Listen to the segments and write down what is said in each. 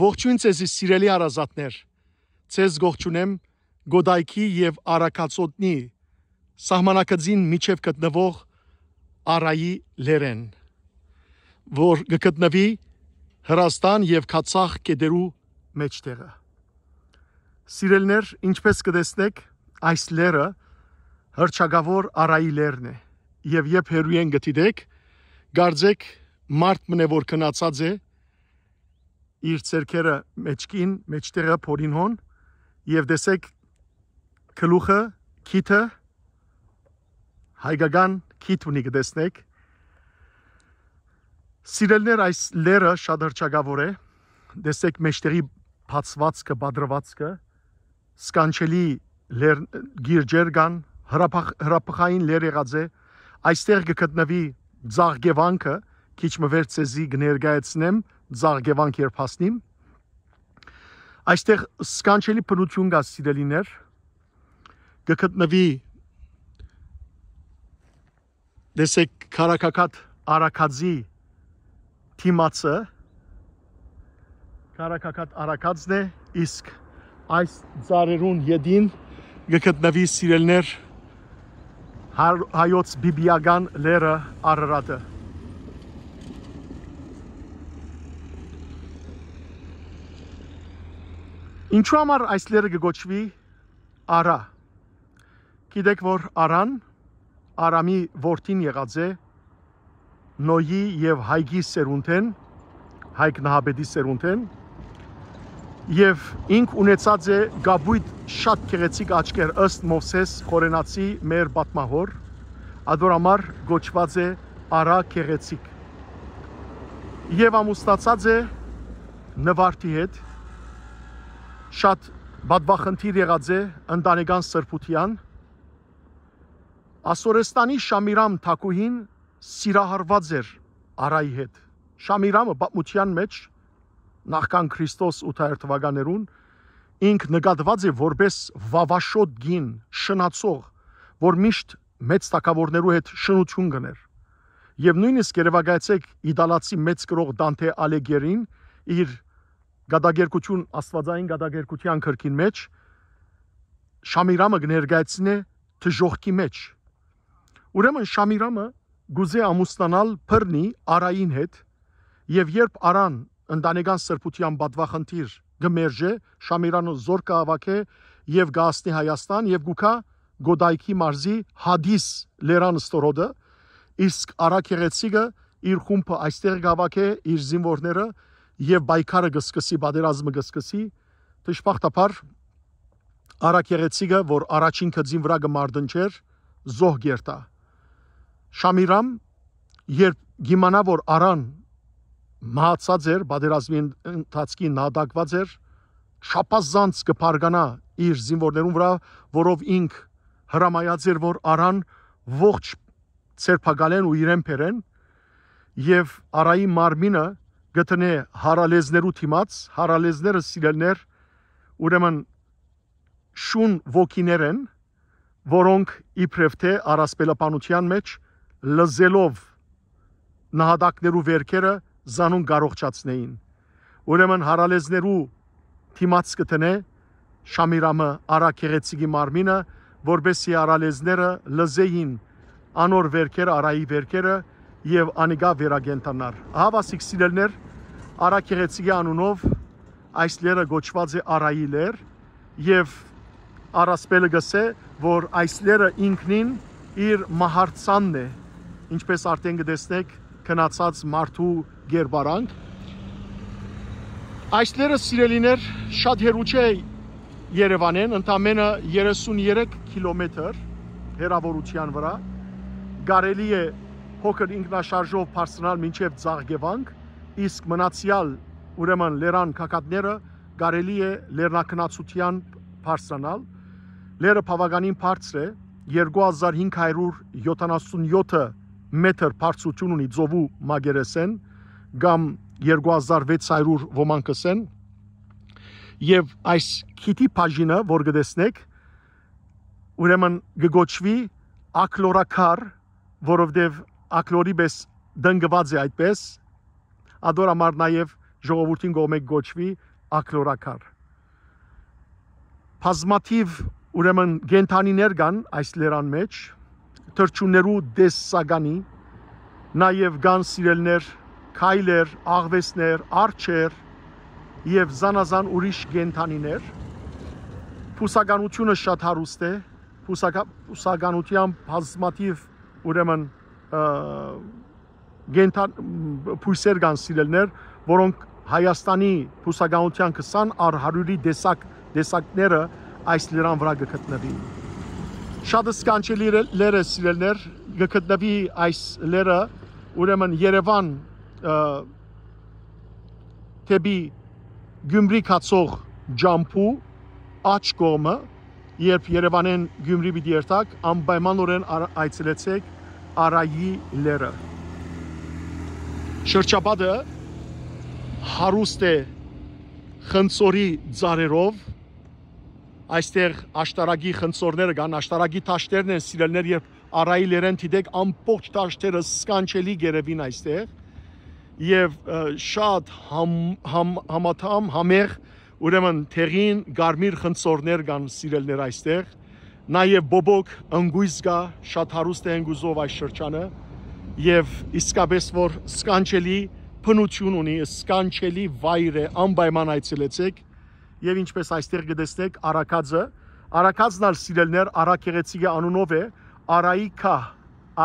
Ողջույն ցեզի սիրելի հարազատներ։ Ցեզ ողջունեմ Գոդայքի եւ Արաքածոտնի սահմանակցին միջև գտնվող Արայի լերեն, որ գտնվի Հրաստան եւ Քացախ կետերու մեջտեղը։ Սիրելներ, ինչպես կտեսնեք, այս լերը հրճագավոր Արայի լերն է։ Եվ երբ հերույեն գտիդեք, գարձեք մարդ մնե որ քնացած է, իր ցերկերը մեջքին, մեջտեղը փորին հոն եւ դեսեք քլուխը, քիթը հայկական քիթ ունի գտեսնեք Սիրելներ այս լերը շատ հրճագավոր է։ Դեսեք մեջտեղի փածվածքը, բադրվածքը, սկանչելի լեր գիրջեր կան, հրապախ, հրապխային լեր եղած է։ Այստեղ կգտնվի ձաղ գևանքը, քիչ մվեր ցեզի կներկայացնեմ, Զարգևանք երբ հասնիմ, այստեղ սկանչելի բնություն կա սիրելիներ, կգտնվի դեսեք քարակակատ արակածի թիմացը, քարակակատ արակածն է, իսկ այս ծարերուն յետին գտնվի սիրելներ հա- հայոց բիբիական լերը Արարատը Ինչու համար այս լերը կգոչվի Արա։ Գիտեք, որ Արան Արամի որդին եղած է Նոյի եւ Հայգի սերունդեն, Հայկ Նահաբեդի սերունդեն եւ ինք ունեցած է գաբույտ շատ գեղեցիկ աչքեր ըստ Մովսես Խորենացի մեր պատմահոր, ադոր համար գոչված է Արա գեղեցիկ։ Եվ ամուսնացած է Նվարտի հետ շատ բադվախնդիր եղած է ընտանեկան սրբության, Ասորեստանի Շամիրամ Թակուհին սիրահարված էր Արայի հետ։ Շամիրամը պատմության մեջ նախքան Քրիստոս 8-րդ թվականերուն ինք նկատված է որպես վավաշոտ գին, շնացող, որ միշտ մեծ տակավորներու հետ շնություն գներ։ Եվ նույնիսկ երևակայեցեք իտալացի մեծ գրող Դանթե Ալեգերին իր գադագերկություն աստվածային գադագերկության քրքին մեջ Շամիրամը ներկայացնե թժողքի մեջ։ Ուրեմն Շամիրամը գուզե ամուսնանալ Փռնի Արային հետ եւ երբ Արան ընտանեկան սրբության բադվախնդիր գմերժե Շամիրանը զոր կհավաքե եւ գասնի Հայաստան եւ գուքա Գոդայքի մարզի Հադիս Լերան ստորոդը իսկ Արաքեղեցիկը իր խումբը այստեղ գավակե իր զինվորները եւ բայկարը գսկսի, բادرազմը գսկսի, դժբախտաբար Արաքեղեցիկը, որ առաջին քծին վրա գմարդնջեր, զոհ գերտա։ Շամիրամ, երբ գիմանա որ արան մահացած էր, բادرազմի ընթացքի նադակված էր, շապազանց կփարգանա իր զինվորներուն վրա, որով ինք հրամայած էր, որ արան ողջ ցերփակալեն ու իրեն բերեն, եւ արայի մարմինը գտնե հարալեզներու թիմած, հարալեզները սիրելներ, ուրեմն շուն ոգիներ են, որոնք իբրև թե առասպելապանության մեջ լզելով նահատակներու վերքերը զանուն գարողջացնեին։ Ուրեմն հարալեզներու թիմած կտնե Շամիրամը արաքեղեցիկի մարմինը, որբեսի արալեզները լզեին անոր վերքերը, արայի վերքերը եւ անիգա վերագենտանար։ Հավասիկ սիրելներ, Արաքեղեցի անունով այս լերը գոչված է Արայի լեր եւ առասպելը գսե, որ այս լերը ինքնին իր մահարցանն է, ինչպես արդեն գտեսնեք քնացած մարդու գերբարանք։ Այս լերը սիրելիներ շատ հեռու չէ Երևանեն, ընդամենը 33 կիլոմետր հեռավորության վրա։ Գարելի է փոքր ինքնաշարժով բարձրանալ մինչև Ծաղգեվանք իսկ մնացյալ ուրեմն լերան կակատները կարելի է լեռնակնացության բարձրանալ։ Լերը բավականին բարձր է, 2577 մետր բարձրություն ունի ծովու մագերեսեն կամ 2600 ոմանքսեն։ Եվ այս քիթի բաժինը, որ գտեսնեք, ուրեմն գգոչվի ակլորակար, որովհետև ակլորի պես դնգված է այդպես ադոր համար նաև ժողովրդին գոմե գոչվի ակլորակար։ Բազմաթիվ ուրեմն գենթանիներ կան այս լերան մեջ, թրջուններու դեսսագանի, նաև կան սիրելներ, քայլեր, աղվեսներ, արջեր եւ զանազան ուրիշ գենթանիներ։ Փուսականությունը շատ հարուստ է, փուսականությամբ բազմաթիվ ուրեմն գենթան փույսեր կան սիրելներ, որոնք Հայաստանի փուսագանության 20 առ 100-ի դեսակ դեսակները այս լրան վրա գտնվի։ Շատ սկանչելի լեր է սիրելներ, գտնվի այս լերը, ուրեմն Երևան թեպի Գյումրի կացող ջամփու աչ կողմը, երբ Երևանեն Գյումրի պիտի երթակ, անպայմանորեն այցելեցեք Արայի լերը։ Շրջապատը հարուստ է խնձորի ծարերով, այստեղ աշտարագի խնձորները կան, աշտարագի տաշտերն են սիրելներ, երբ առայիլերեն դիտեք ամբողջ տաշտերը սկանչելի գերևին այստեղ եւ շատ համ, համ համաթամ համեղ ուրեմն թերին գարմիր խնձորներ կան սիրելներ այստեղ նաև բոբոկ ընգույզ կա շատ հարուստ է ընգուզով այս շրջանը եւ իսկապես որ սկանչելի փնություն ունի, սկանչելի վայր է, անպայման այցելեցեք եւ ինչպես այստեղ գտեսնեք Արաքածը, Արաքածն ալ սիրելներ Արաքեղեցիկի անունով է, Արայիքա,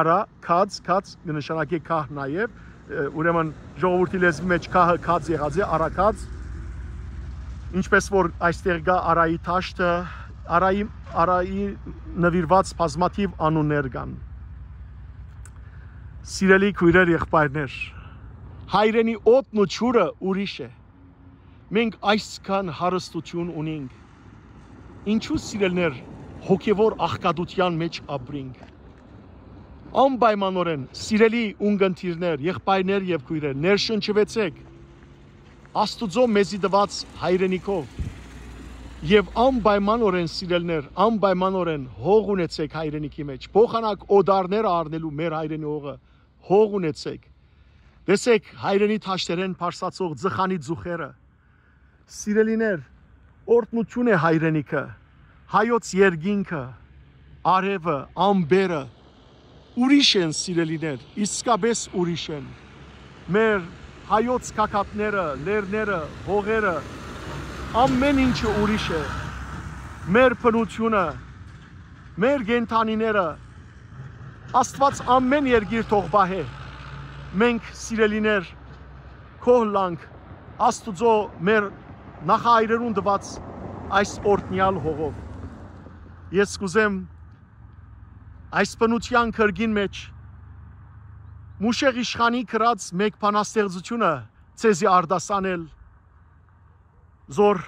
Արաքած, քած նշանակի քահ նաեւ ուրեմն ժողովրդի լեզվի մեջ քահը քած եղած է Արաքած ինչպես որ այստեղ գա Արայի թաշտը, Արայի Արայի նվիրված բազմաթիվ անուններ կան Սիրելի քույրեր եղբայրներ, հայրենի օդն ու ճուրը ուրիշ է։ Մենք այսքան հարստություն ունենք։ Ինչու սիրելներ հոգևոր աղքատության մեջ ապրենք։ Անպայմանորեն սիրելի ունգընտիրներ, եղբայրներ եւ քույրեր, ներշնչվեցեք Աստուծո մեզի տված հայրենիքով եւ անպայմանորեն սիրելներ, անպայմանորեն հող ունեցեք հայրենիքի մեջ։ Փոխանակ օդարները առնելու մեր հայրենի հողը հող ունեցեք։ Տեսեք հայրենի ճաշտերեն փարսացող ձխանի ձուխերը։ Սիրելիներ, օրտնություն է հայրենիքը, հայոց երգինքը, արևը, ամբերը։ Ուրիշ են սիրելիներ, իսկապես ուրիշ են։ Մեր հայոց կակատները, լերները, հողերը, ամեն ինչը ուրիշ է։ Մեր բնությունը, մեր գենթանիները Աստված ամեն երգիր թող բահե։ Մենք սիրելիներ քո լանք Աստուծո մեր նախայրերուն դված այս օրտնյալ հողով։ Ես կուզեմ այս բնության քրգին մեջ Մուշեղ իշխանի գրած մեկ բանաստեղծությունը ցեզի արդասանել զոր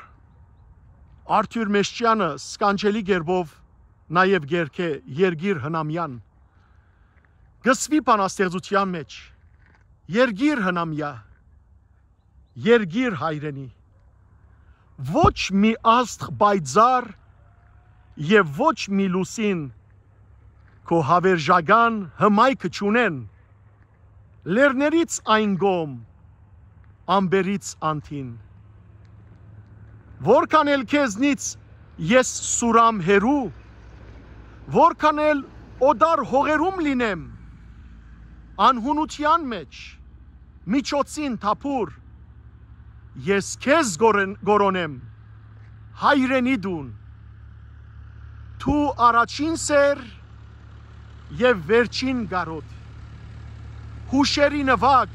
Արթուր Մեշչյանը սկանջելի ģերբով նաև ģերքե երգիր հնամյան գսվի բանաստեղծության մեջ երգիր հնամյա երգիր հայրենի ոչ մի աստղ բայձար եւ ոչ մի լուսին քո հավերժական հմայքը ճունեն լերներից այն գոմ ամբերից անտին որքան էլ քեզնից ես սուրամ հերու որքան էլ օդար հողերում լինեմ անհունության մեջ միջոցին թափուր ես քեզ գորոնեմ հայրենի դուն դու առաջին սեր եւ վերջին գարոտ հուշերի նվակ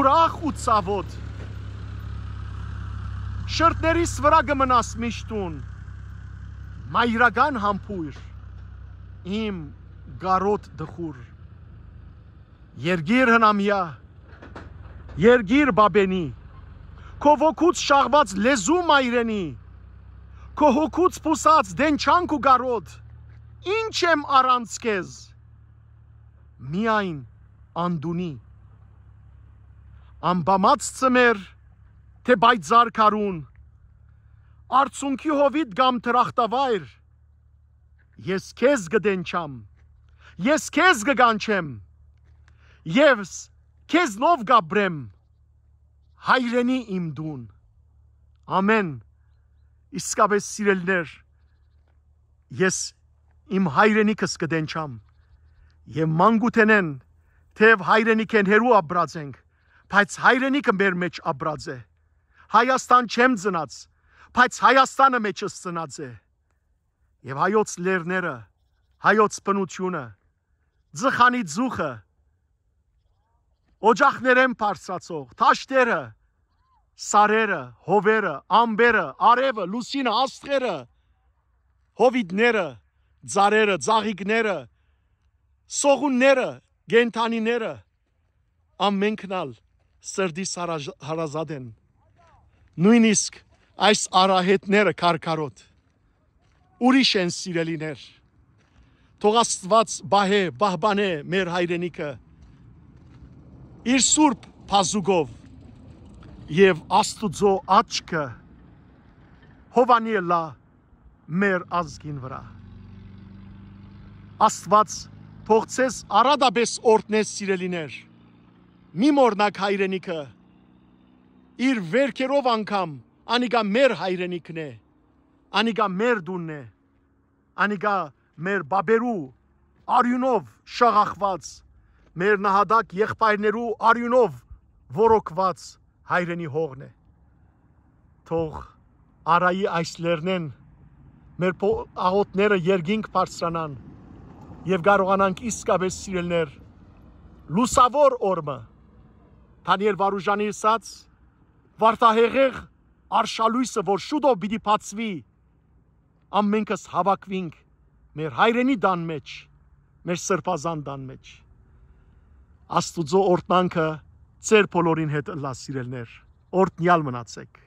ուրախ ու ցավոտ շրտներիս վրա գմնաս միշտուն մայրական համբույր իմ գարոտ դխուր Երգիր հնամյա, երգիր բաբենի, քո ոգուց շաղված լեզու մայրենի, քո հոգուց փուսած դենչանք ու գարոտ, ինչ եմ առանց քեզ, միայն անդունի, ամբամած ծմեր, թե բայց զարկարուն, արցունքի հովիտ գամ թրախտավայր, ես քեզ գդենչամ, ես քեզ գգանչեմ, եւ քեզնով գաբրեմ հայրենի իմ դուն ամեն իսկապես սիրելներ ես իմ հայրենիքս կդենչամ եւ մանգութենեն թեև հայրենիքեն հերու ապրած ենք բայց հայրենիքը մեր մեջ ապրած է հայաստան չեմ ծնած բայց հայաստանը մեջս ծնած է եւ հայոց լերները հայոց բնությունը ձխանի ձուխը օջախներ են բարձրացող, թաշտերը, սարերը, հովերը, ամբերը, արևը, լուսինը, աստղերը, հովիդները, ծարերը, ծաղիկները, սողունները, գենթանիները, ամենքնալ սրդի հարազատ են։ Նույնիսկ այս արահետները քարքարոտ ուրիշ են սիրելիներ թող աստված բահե բահբանե մեր հայրենիքը իր սուրբ փազուգով եւ աստուծո աչքը հովանիելա մեր ազգին վրա աստված փողցես արադաբես օրտնես սիրելիներ մի մորնակ հայրենիքը իր վերքերով անգամ անիկա մեր հայրենիքն է անիկա մեր դունն է անիկա մեր բաբերու արյունով շաղախված մեր նահատակ եղբայրներու արյունով ворոկված հայրենի հողն է։ Թող արայի այս լեռնեն մեր աղոտները երգինք բարձրանան եւ կարողանանք իսկապես սիրելներ լուսավոր օրը Դանիել Վարուժանի ասած վարտահեղեղ արշալույսը որ շուտով պիտի բացվի ամենքս հավաքվինք մեր հայրենի դան մեջ մեր սրբազան դան մեջ Աստուծո օրտնանքը ծեր բոլորին հետ լա սիրելներ, օրտնյալ մնացեք։